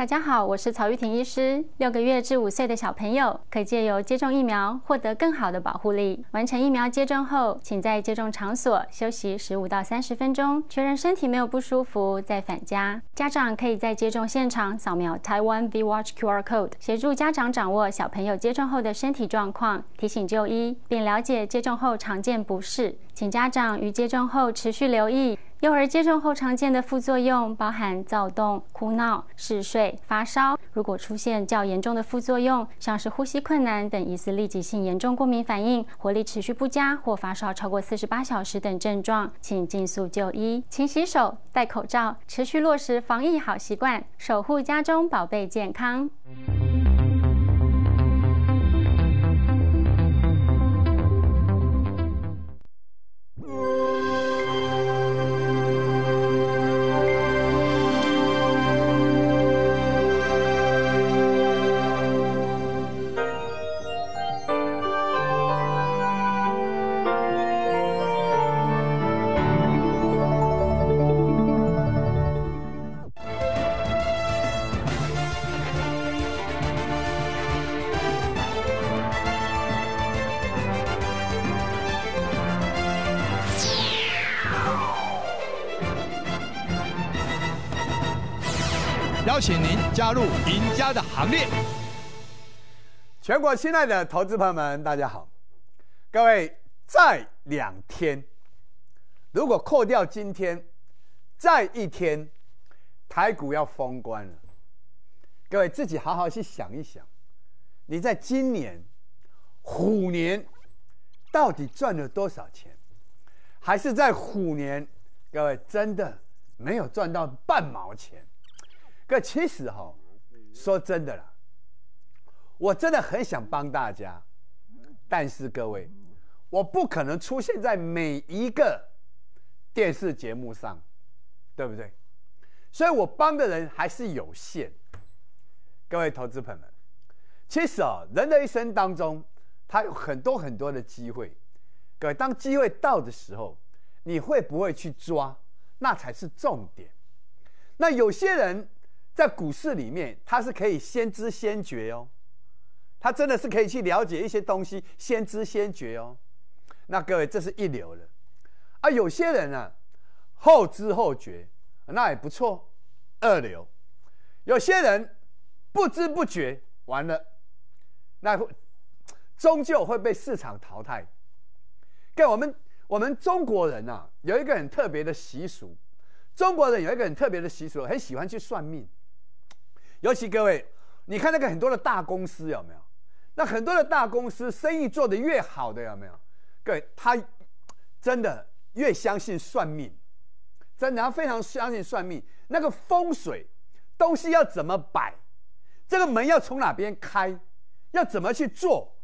大家好，我是曹玉婷医师。六个月至五岁的小朋友，可借由接种疫苗获得更好的保护力。完成疫苗接种后，请在接种场所休息十五到三十分钟，确认身体没有不舒服再返家。家长可以在接种现场扫描 Taiwan b Watch QR Code，协助家长掌握小朋友接种后的身体状况，提醒就医，并了解接种后常见不适。请家长于接种后持续留意。幼儿接种后常见的副作用包含躁动、哭闹、嗜睡、发烧。如果出现较严重的副作用，像是呼吸困难等疑似立即性严重过敏反应，活力持续不佳或发烧超过四十八小时等症状，请尽速就医。勤洗手、戴口罩，持续落实防疫好习惯，守护家中宝贝健康。家的行列，全国亲爱的投资朋友们，大家好！各位再两天，如果扣掉今天，再一天，台股要封关了。各位自己好好去想一想，你在今年虎年到底赚了多少钱？还是在虎年，各位真的没有赚到半毛钱？位其实哈。说真的啦，我真的很想帮大家，但是各位，我不可能出现在每一个电视节目上，对不对？所以我帮的人还是有限。各位投资朋友，们，其实啊，人的一生当中，他有很多很多的机会，各位，当机会到的时候，你会不会去抓，那才是重点。那有些人。在股市里面，他是可以先知先觉哦，他真的是可以去了解一些东西，先知先觉哦。那各位，这是一流的啊。有些人呢后知后觉，那也不错，二流。有些人不知不觉完了，那终究会被市场淘汰。跟我们我们中国人啊，有一个很特别的习俗，中国人有一个很特别的习俗，很喜欢去算命。尤其各位，你看那个很多的大公司有没有？那很多的大公司生意做得越好的有没有？各位，他真的越相信算命，真的他非常相信算命。那个风水东西要怎么摆，这个门要从哪边开，要怎么去做，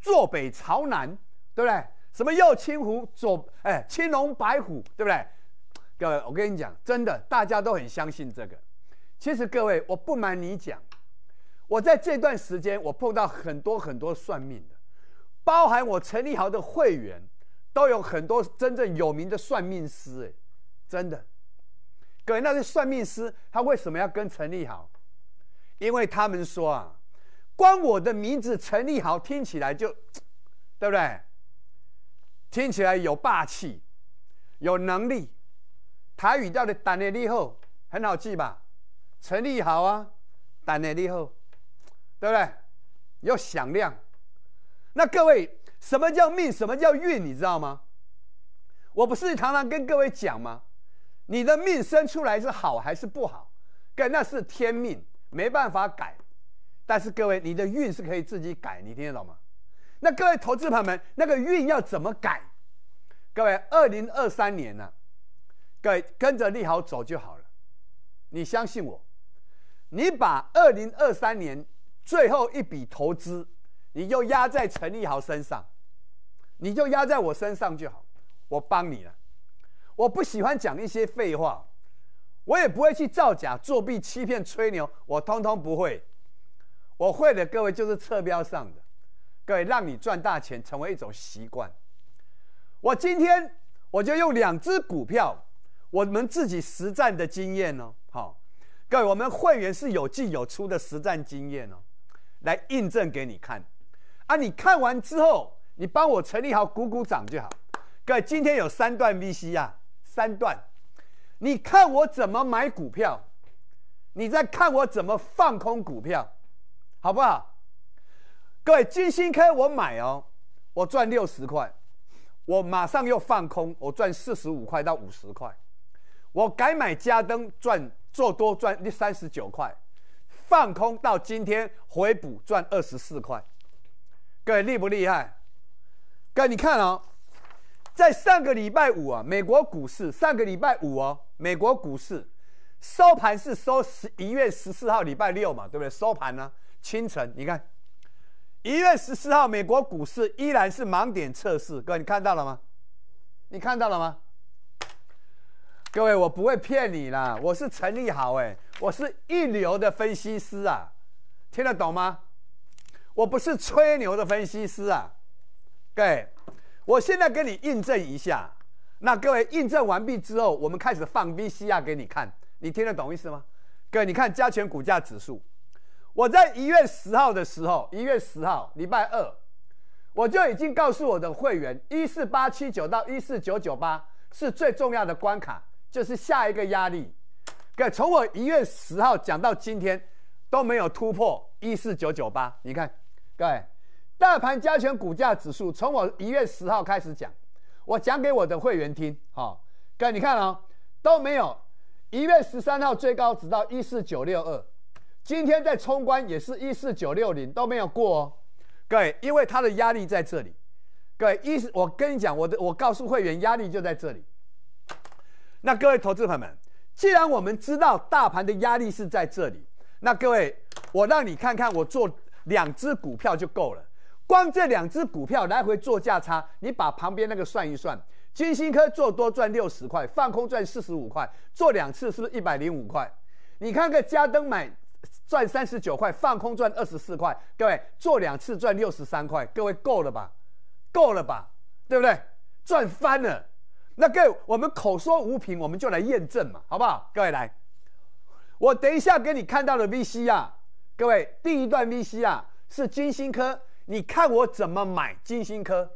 坐北朝南，对不对？什么右青虎左哎，青龙白虎，对不对？各位，我跟你讲，真的大家都很相信这个。其实各位，我不瞒你讲，我在这段时间我碰到很多很多算命的，包含我陈立豪的会员，都有很多真正有名的算命师。哎，真的，各位，那些算命师他为什么要跟陈立豪？因为他们说啊，光我的名字陈立豪听起来就，对不对？听起来有霸气，有能力，台语叫的 d 力 n 后，很好记吧？成立好啊，带来利好，对不对？要响亮。那各位，什么叫命？什么叫运？你知道吗？我不是常常跟各位讲吗？你的命生出来是好还是不好？跟那是天命，没办法改。但是各位，你的运是可以自己改，你听得懂吗？那各位投资朋友们，那个运要怎么改？各位，二零二三年呢？各位跟着利好走就好了，你相信我。你把二零二三年最后一笔投资，你就压在陈立豪身上，你就压在我身上就好。我帮你了。我不喜欢讲一些废话，我也不会去造假、作弊、欺骗、吹牛，我通通不会。我会的，各位就是侧标上的，各位让你赚大钱成为一种习惯。我今天我就用两只股票，我们自己实战的经验呢，好。各位，我们会员是有进有出的实战经验哦，来印证给你看啊！你看完之后，你帮我成立好鼓鼓掌就好。各位，今天有三段 VC r 三段，你看我怎么买股票，你在看我怎么放空股票，好不好？各位，金星科我买哦，我赚六十块，我马上又放空，我赚四十五块到五十块，我改买加登赚。做多赚三十九块，放空到今天回补赚二十四块，各位厉不厉害？各位你看啊，在上个礼拜五啊，美国股市上个礼拜五哦，美国股市收盘是收十一月十四号礼拜六嘛，对不对？收盘呢，清晨你看，一月十四号美国股市依然是盲点测试，各位你看到了吗？你看到了吗？各位，我不会骗你啦，我是陈立豪哎，我是一流的分析师啊，听得懂吗？我不是吹牛的分析师啊，各位，我现在跟你印证一下，那各位印证完毕之后，我们开始放 V C r 给你看，你听得懂意思吗？各位，你看加权股价指数，我在一月十号的时候，一月十号礼拜二，我就已经告诉我的会员，一四八七九到一四九九八是最重要的关卡。就是下一个压力，各位，从我一月十号讲到今天，都没有突破一四九九八。你看，各位，大盘加权股价指数从我一月十号开始讲，我讲给我的会员听，哈，各位，你看啊，都没有一月十三号最高只到一四九六二，今天在冲关也是一四九六零都没有过哦，各位，因为它的压力在这里，各位，一我跟你讲，我的我告诉会员压力就在这里。那各位投资朋友们，既然我们知道大盘的压力是在这里，那各位，我让你看看，我做两只股票就够了。光这两只股票来回做价差，你把旁边那个算一算，金星科做多赚六十块，放空赚四十五块，做两次是不是一百零五块？你看看加登买赚三十九块，放空赚二十四块，各位做两次赚六十三块，各位够了吧？够了吧？对不对？赚翻了。那个我们口说无凭，我们就来验证嘛，好不好？各位来，我等一下给你看到的 VC 啊，各位第一段 VC 啊是金星科，你看我怎么买金星科，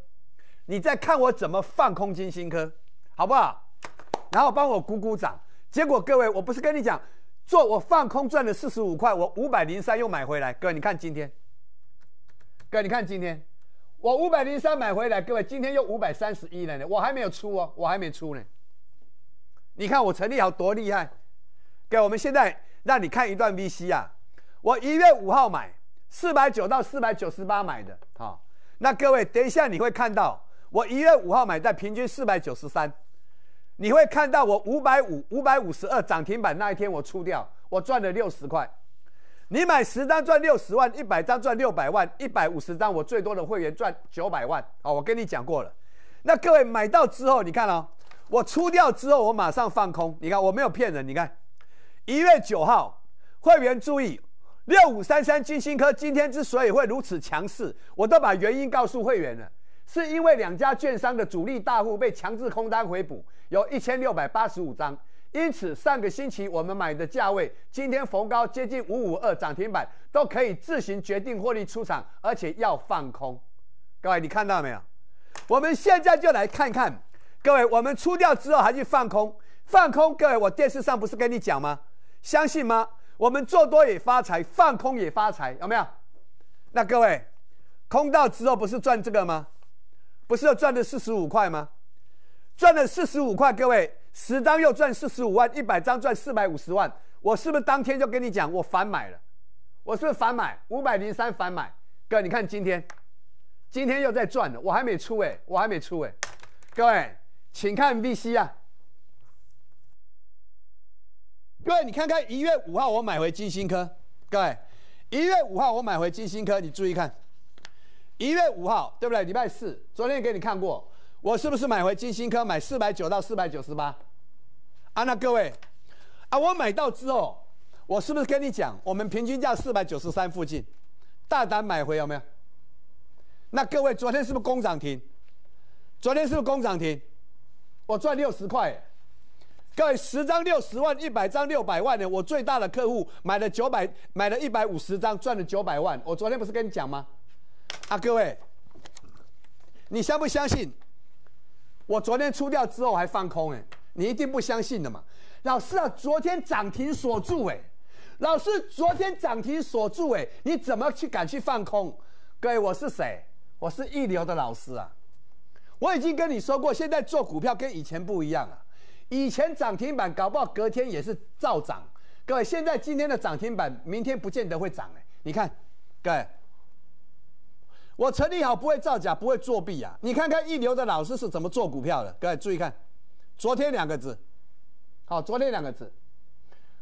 你再看我怎么放空金星科，好不好？然后帮我鼓鼓掌。结果各位，我不是跟你讲，做我放空赚了四十五块，我五百零三又买回来。各位你看今天，各位你看今天。我五百零三买回来，各位，今天又五百三十一了呢，我还没有出哦，我还没出呢。你看我成立好多厉害，给我们现在让你看一段 VC 啊。我一月五号买四百九到四百九十八买的，哈。那各位等一下你会看到，我一月五号买在平均四百九十三，你会看到我五百五五百五十二涨停板那一天我出掉，我赚了六十块。你买十张赚六十万，一百张赚六百万，一百五十张我最多的会员赚九百万。好，我跟你讲过了。那各位买到之后，你看哦，我出掉之后，我马上放空。你看我没有骗人。你看，一月九号，会员注意，六五三三金星科今天之所以会如此强势，我都把原因告诉会员了，是因为两家券商的主力大户被强制空单回补，有一千六百八十五张。因此，上个星期我们买的价位，今天逢高接近五五二涨停板，都可以自行决定获利出场，而且要放空。各位，你看到没有？我们现在就来看看，各位，我们出掉之后还去放空，放空。各位，我电视上不是跟你讲吗？相信吗？我们做多也发财，放空也发财，有没有？那各位，空到之后不是赚这个吗？不是要赚了四十五块吗？赚了四十五块，各位。十张又赚四十五万，一百张赚四百五十万，我是不是当天就跟你讲我反买了？我是不是反买五百零三反买？哥，你看今天，今天又在赚了，我还没出哎，我还没出哎，各位请看 VC 啊，各位你看看一月五号我买回金星科，各位一月五号我买回金星科，你注意看，一月五号对不对？礼拜四，昨天给你看过。我是不是买回金星科买四百九到四百九十八啊？那各位啊，我买到之后，我是不是跟你讲，我们平均价四百九十三附近，大胆买回有没有？那各位，昨天是不是工涨停？昨天是不是工涨停？我赚六十块。各位，十张六十万，一百张六百万的，我最大的客户买了九百，买了一百五十张，赚了九百万。我昨天不是跟你讲吗？啊，各位，你相不相信？我昨天出掉之后还放空哎，你一定不相信的嘛，老师啊，昨天涨停锁住哎，老师昨天涨停锁住哎，你怎么去敢去放空？各位我是谁？我是一流的老师啊，我已经跟你说过，现在做股票跟以前不一样了，以前涨停板搞不好隔天也是照涨，各位现在今天的涨停板明天不见得会涨哎，你看，各位。我成立好，不会造假，不会作弊啊！你看看一流的老师是怎么做股票的，各位注意看，昨天两个字，好，昨天两个字。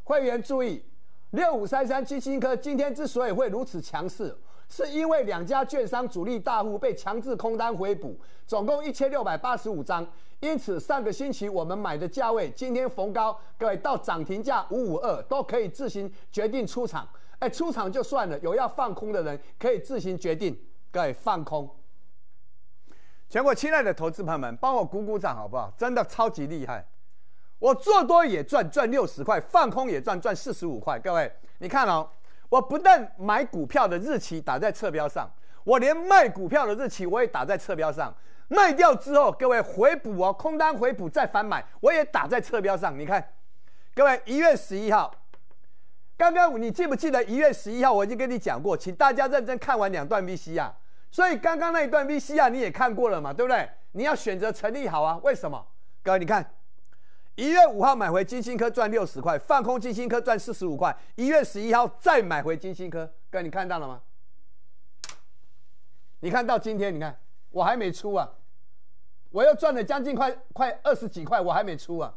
会员注意，六五三三基金科今天之所以会如此强势，是因为两家券商主力大户被强制空单回补，总共一千六百八十五张。因此上个星期我们买的价位，今天逢高，各位到涨停价五五二都可以自行决定出场。哎，出场就算了，有要放空的人可以自行决定。位放空！全国亲爱的投资朋友们，帮我鼓鼓掌好不好？真的超级厉害！我做多也赚赚六十块，放空也赚赚四十五块。各位，你看哦，我不但买股票的日期打在侧标上，我连卖股票的日期我也打在侧标上。卖掉之后，各位回补哦，空单回补再反买，我也打在侧标上。你看，各位一月十一号，刚刚你记不记得一月十一号？我已经跟你讲过，请大家认真看完两段 V C r 所以刚刚那一段 V C r 你也看过了嘛，对不对？你要选择成立好啊，为什么？哥，你看，一月五号买回金星科赚六十块，放空金星科赚四十五块，一月十一号再买回金星科，哥，你看到了吗？你看到今天，你看我还没出啊，我又赚了将近快快二十几块，我还没出啊。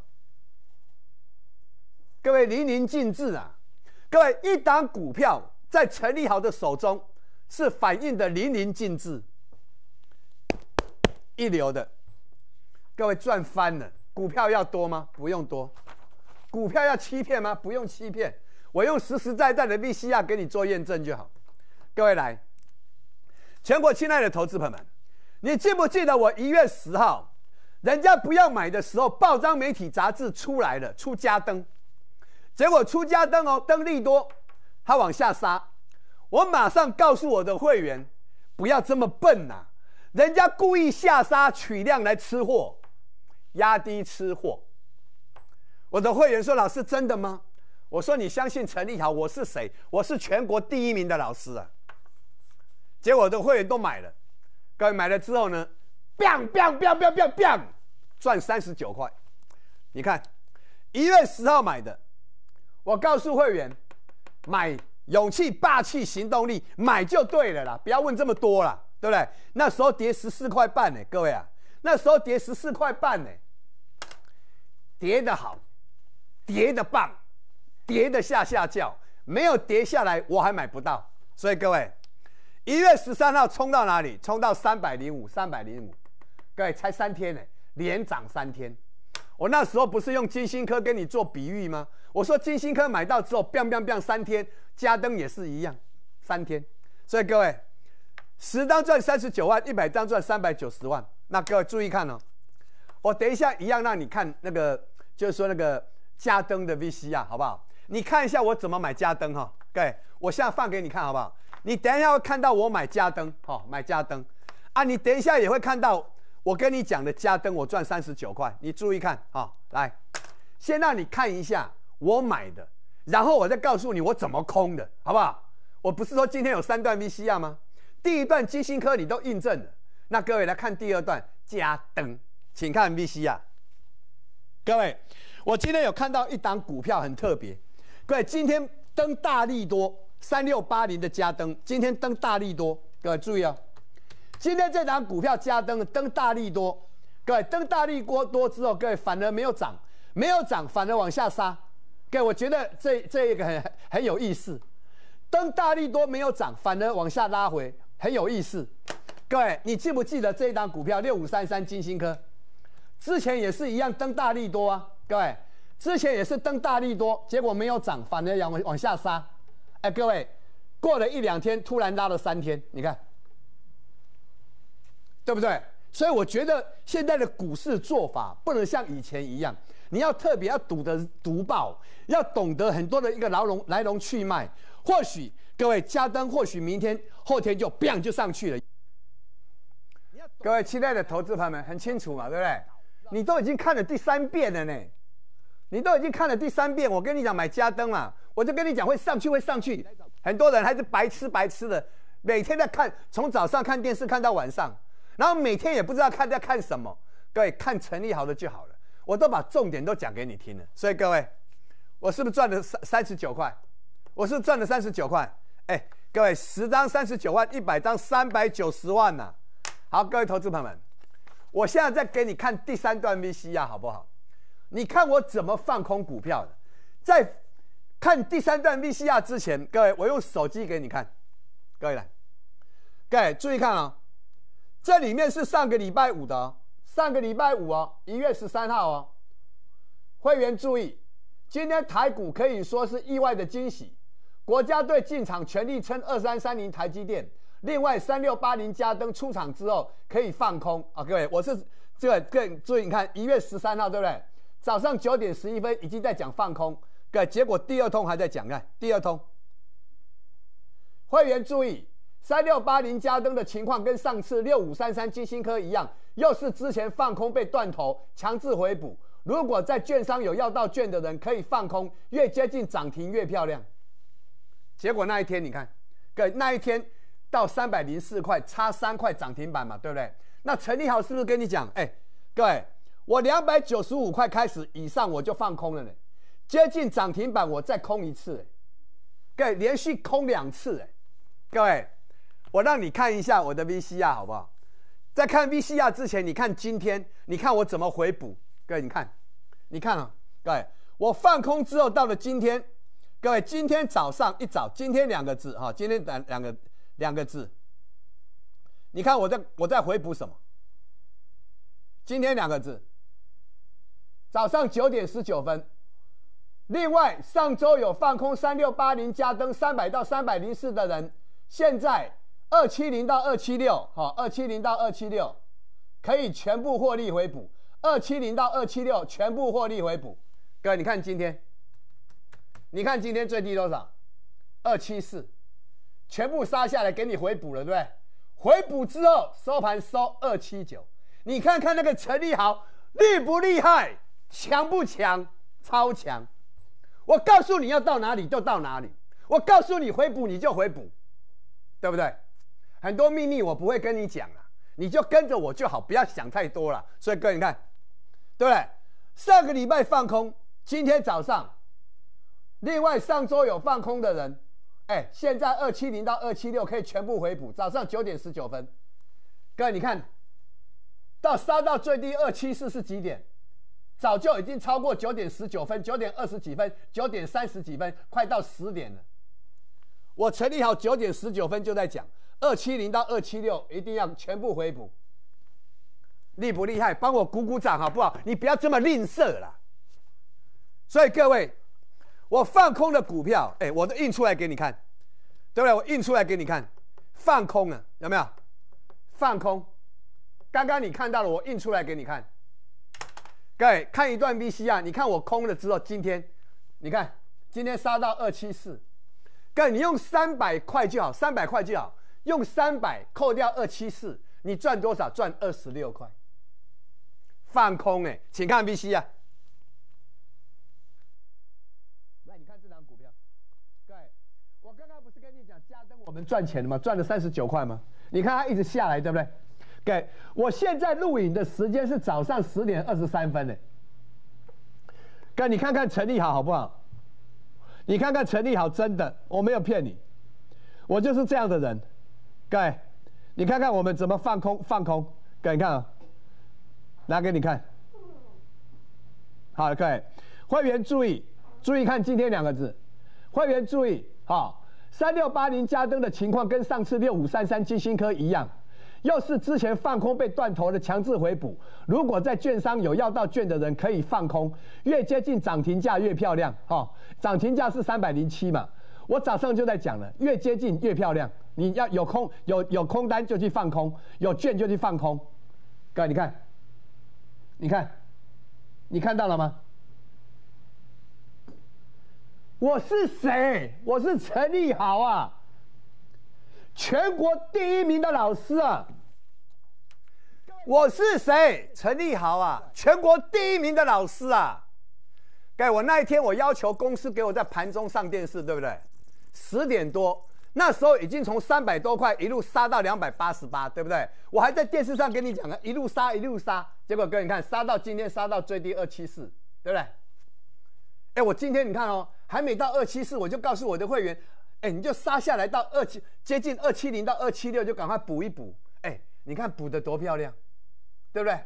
各位，淋漓尽致啊，各位，一档股票在成立好的手中。是反映的淋漓尽致，一流的，各位赚翻了。股票要多吗？不用多。股票要欺骗吗？不用欺骗。我用实实在在的利须要给你做验证就好。各位来，全国亲爱的投资朋友们，你记不记得我一月十号，人家不要买的时候，报章媒体杂志出来了出家登，结果出家登哦，登利多，它往下杀。我马上告诉我的会员，不要这么笨呐！人家故意下杀取量来吃货，压低吃货。我的会员说：“老师，真的吗？”我说：“你相信陈立豪，我是谁？我是全国第一名的老师啊！”结果我的会员都买了，各位买了之后呢 b a n g biang biang biang biang biang，赚三十九块。你看，一月十号买的，我告诉会员买。勇气、霸气、行动力，买就对了啦！不要问这么多啦，对不对？那时候跌十四块半呢，各位啊，那时候跌十四块半呢，跌得好，跌的棒，跌的下下叫，没有跌下来我还买不到。所以各位，一月十三号冲到哪里？冲到三百零五，三百零五，各位才三天呢，连涨三天。我那时候不是用金星科跟你做比喻吗？我说金星科买到之后，biang biang biang 三天。加登也是一样，三天，所以各位，十张赚三十九万，一百张赚三百九十万。那各位注意看哦，我等一下一样让你看那个，就是说那个加登的 VC 啊，好不好？你看一下我怎么买加登哈，各位，我现在放给你看好不好？你等一下会看到我买加登哦，买加登啊，你等一下也会看到我跟你讲的加登我赚三十九块，你注意看哦，来，先让你看一下我买的。然后我再告诉你我怎么空的，好不好？我不是说今天有三段 v C r 吗？第一段金星科你都印证了，那各位来看第二段加登，请看 v C r 各位，我今天有看到一档股票很特别，各位今天登大力多三六八零的加登，今天登大力多，各位注意啊，今天这档股票加登登大力多，各位登大力过多之后，各位反而没有涨，没有涨反而往下杀。对，我觉得这这一个很很有意思，登大力多没有涨，反而往下拉回，很有意思。各位，你记不记得这一档股票六五三三金星科，之前也是一样登大力多啊？各位，之前也是登大力多，结果没有涨，反而往往下杀。哎，各位，过了一两天，突然拉了三天，你看，对不对？所以我觉得现在的股市做法不能像以前一样。你要特别要读的读报，要懂得很多的一个牢笼来龙去脉。或许各位加登，或许明天后天就 bang 就上去了。各位期待的投资朋友们，很清楚嘛，对不对？你都已经看了第三遍了呢，你都已经看了第三遍。我跟你讲，买加登嘛，我就跟你讲会上去会上去。很多人还是白痴白痴的，每天在看，从早上看电视看到晚上，然后每天也不知道看在看什么。各位看陈立豪的就好了。我都把重点都讲给你听了，所以各位，我是不是赚了三三十九块？我是赚了三十九块。哎，各位，十张三十九万，一百张三百九十万呐。好，各位投资朋友们，我现在再给你看第三段 V C R。好不好？你看我怎么放空股票的。在看第三段 V C r 之前，各位，我用手机给你看。各位来，各位注意看啊，这里面是上个礼拜五的。上个礼拜五哦，一月十三号哦，会员注意，今天台股可以说是意外的惊喜。国家队进场全力撑二三三零台积电，另外三六八零加登出场之后可以放空啊，各位，我是这个更注意，你看一月十三号对不对？早上九点十一分已经在讲放空，个结果第二通还在讲啊，第二通，会员注意，三六八零加登的情况跟上次六五三三星科一样。又是之前放空被断头，强制回补。如果在券商有要到券的人，可以放空，越接近涨停越漂亮。结果那一天，你看，各位那一天到三百零四块，差三块涨停板嘛，对不对？那陈立豪是不是跟你讲？哎，各位，我两百九十五块开始以上我就放空了呢，接近涨停板我再空一次，哎，各位连续空两次，哎，各位，我让你看一下我的 V C r 好不好？在看 V c r 之前，你看今天，你看我怎么回补，各位，你看，你看啊，各位，我放空之后到了今天，各位，今天早上一早，今天两个字哈，今天两两个两个字，你看我在我在回补什么？今天两个字，早上九点十九分，另外上周有放空三六八零加登三百到三百零四的人，现在。二七零到二七六，好，二七零到二七六，可以全部获利回补。二七零到二七六全部获利回补，哥，你看今天，你看今天最低多少？二七四，全部杀下来给你回补了，对不对？回补之后收盘收二七九，你看看那个陈立豪厉不厉害，强不强？超强！我告诉你要到哪里就到哪里，我告诉你回补你就回补，对不对？很多秘密我不会跟你讲啊，你就跟着我就好，不要想太多了。所以各位你看，对不对？上个礼拜放空，今天早上，另外上周有放空的人，哎，现在二七零到二七六可以全部回补。早上九点十九分，各位你看，到杀到最低二七四是几点？早就已经超过九点十九分，九点二十几分，九点三十几分，快到十点了。我成立好九点十九分就在讲。二七零到二七六，一定要全部回补，厉不厉害？帮我鼓鼓掌好不好，你不要这么吝啬啦。所以各位，我放空的股票，哎，我都印出来给你看，对不对？我印出来给你看，放空了有没有？放空，刚刚你看到了，我印出来给你看。各位，看一段 V C 啊，你看我空了之后，今天，你看，今天杀到二七四，各位，你用三百块就好，三百块就好。用三百扣掉二七四，你赚多少？赚二十六块。放空哎，请看 B C 啊。来，你看这张股票，各位，我刚刚不是跟你讲加登我们赚钱了吗？赚了三十九块吗？你看它一直下来，对不对？给我现在录影的时间是早上十点二十三分呢。哥，你看看陈立好好不好？你看看陈立好真的，我没有骗你，我就是这样的人。各位，你看看我们怎么放空放空，各位看啊，拿给你看。好，各位会员注意，注意看今天两个字。会员注意，好，三六八零加登的情况跟上次六五三三金星科一样，又是之前放空被断头的强制回补。如果在券商有要到券的人可以放空，越接近涨停价越漂亮。哈，涨停价是三百零七嘛，我早上就在讲了，越接近越漂亮。你要有空有有空单就去放空，有券就去放空。各位，你看，你看，你看到了吗？我是谁？我是陈立豪啊，全国第一名的老师啊。我是谁？陈立豪啊，全国第一名的老师啊。各位，我那一天我要求公司给我在盘中上电视，对不对？十点多。那时候已经从三百多块一路杀到两百八十八，对不对？我还在电视上跟你讲了，一路杀一路杀。结果哥，你看杀到今天，杀到最低二七四，对不对？哎，我今天你看哦，还没到二七四，我就告诉我的会员，哎，你就杀下来到二七，接近二七零到二七六，就赶快补一补。哎，你看补的多漂亮，对不对？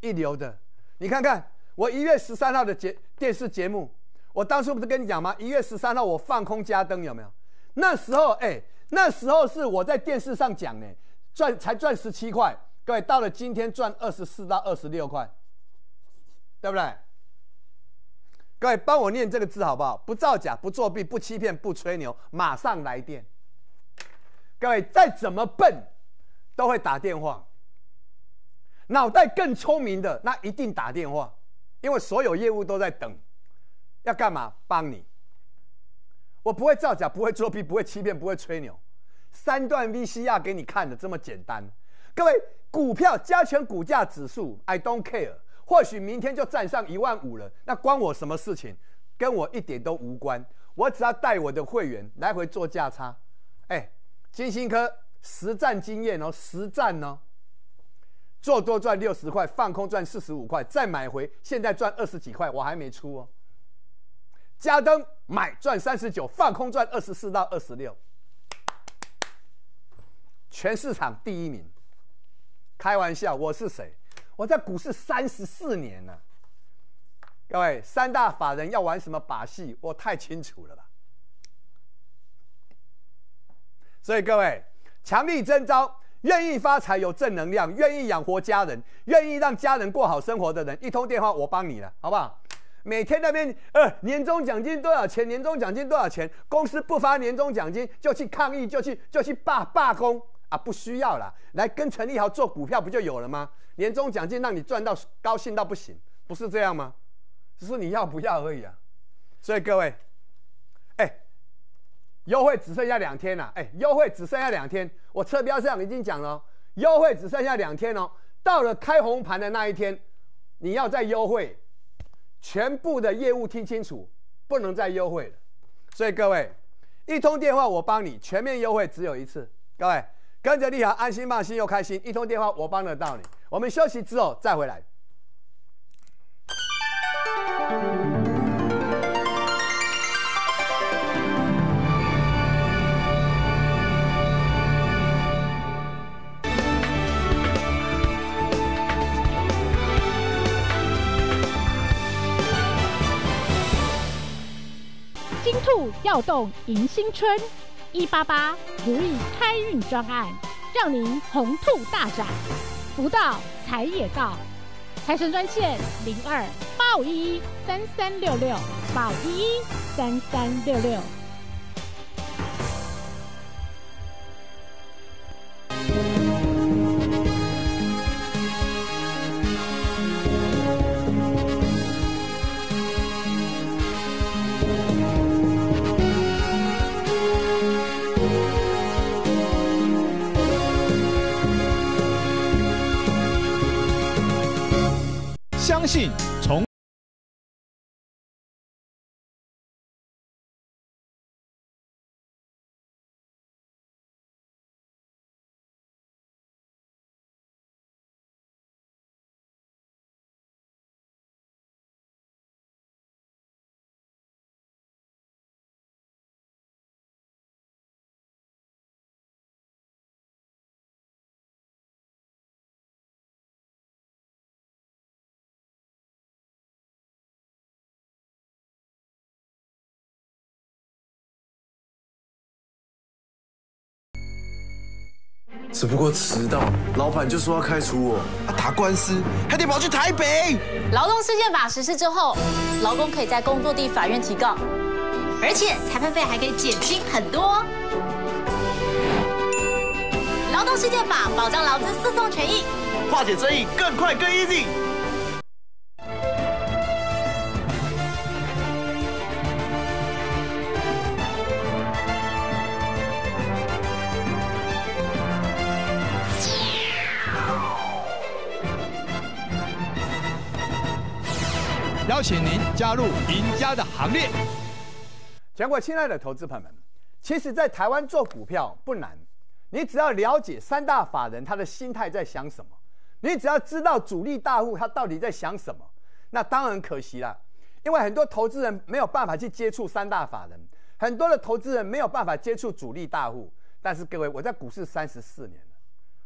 一流的，你看看我一月十三号的节电视节目，我当初不是跟你讲吗？一月十三号我放空加灯，有没有？那时候，哎，那时候是我在电视上讲呢，赚才赚十七块，各位到了今天赚二十四到二十六块，对不对？各位帮我念这个字好不好？不造假，不作弊，不欺骗，不吹牛，马上来电。各位再怎么笨，都会打电话。脑袋更聪明的，那一定打电话，因为所有业务都在等，要干嘛？帮你。我不会造假，不会作弊，不会欺骗，不会吹牛。三段 V C R 给你看的，这么简单。各位，股票加权股价指数，I don't care。或许明天就站上一万五了，那关我什么事情？跟我一点都无关。我只要带我的会员来回做价差。哎，金星科实战经验哦，实战哦，做多赚六十块，放空赚四十五块，再买回，现在赚二十几块，我还没出哦。加登买赚三十九，放空赚二十四到二十六，全市场第一名。开玩笑，我是谁？我在股市三十四年了。各位，三大法人要玩什么把戏？我太清楚了吧。所以各位，强力征招，愿意发财、有正能量、愿意养活家人、愿意让家人过好生活的人，一通电话我帮你了，好不好？每天那边，呃，年终奖金多少钱？年终奖金多少钱？公司不发年终奖金就去抗议，就去就去罢罢工啊！不需要啦，来跟陈立豪做股票不就有了吗？年终奖金让你赚到高兴到不行，不是这样吗？只是你要不要而已啊！所以各位，哎，优惠只剩下两天了，哎，优惠只剩下两天，我车标上已经讲了，优惠只剩下两天哦。到了开红盘的那一天，你要再优惠。全部的业务听清楚，不能再优惠了。所以各位，一通电话我帮你全面优惠只有一次。各位跟着立好，安心放心又开心，一通电话我帮得到你。我们休息之后再回来。金兔耀动迎新春，一八八如意开运专案，让您红兔大展，福到财也到，财神专线零二八五一一三三六六，八五一一三三六六。信。只不过迟到，老板就说要开除我。打官司还得跑去台北。劳动事件法实施之后，劳工可以在工作地法院提告，而且裁判费还可以减轻很多。劳动事件法保障劳资诉讼权益，化解争议更快更 easy。加入赢家的行列。全国亲爱的投资朋友们，其实，在台湾做股票不难，你只要了解三大法人他的心态在想什么，你只要知道主力大户他到底在想什么，那当然可惜了，因为很多投资人没有办法去接触三大法人，很多的投资人没有办法接触主力大户。但是各位，我在股市三十四年了，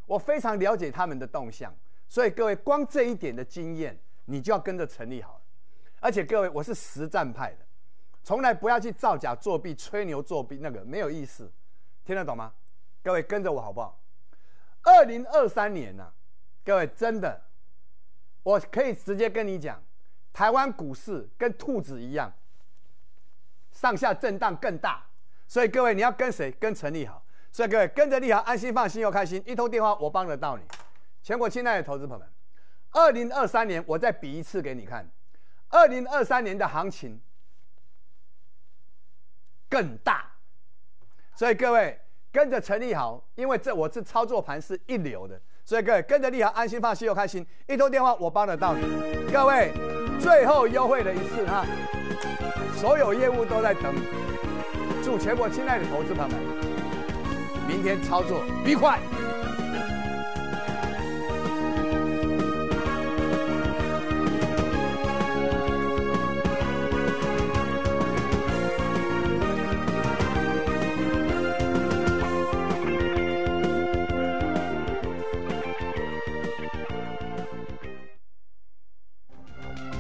我非常了解他们的动向，所以各位光这一点的经验，你就要跟着成立好了。而且各位，我是实战派的，从来不要去造假、作弊、吹牛、作弊，那个没有意思。听得懂吗？各位跟着我好不好？二零二三年呐，各位真的，我可以直接跟你讲，台湾股市跟兔子一样，上下震荡更大。所以各位你要跟谁？跟陈立好。所以各位跟着立好，安心、放心又开心。一通电话，我帮得到你。全国亲爱的投资朋友们，二零二三年我再比一次给你看。二零二三年的行情更大，所以各位跟着陈立豪，因为这我是操作盘是一流的，所以各位跟着立豪安心放心又开心，一通电话我帮得到你。各位最后优惠的一次哈，所有业务都在等。祝全国亲爱的投资朋友们，明天操作愉快。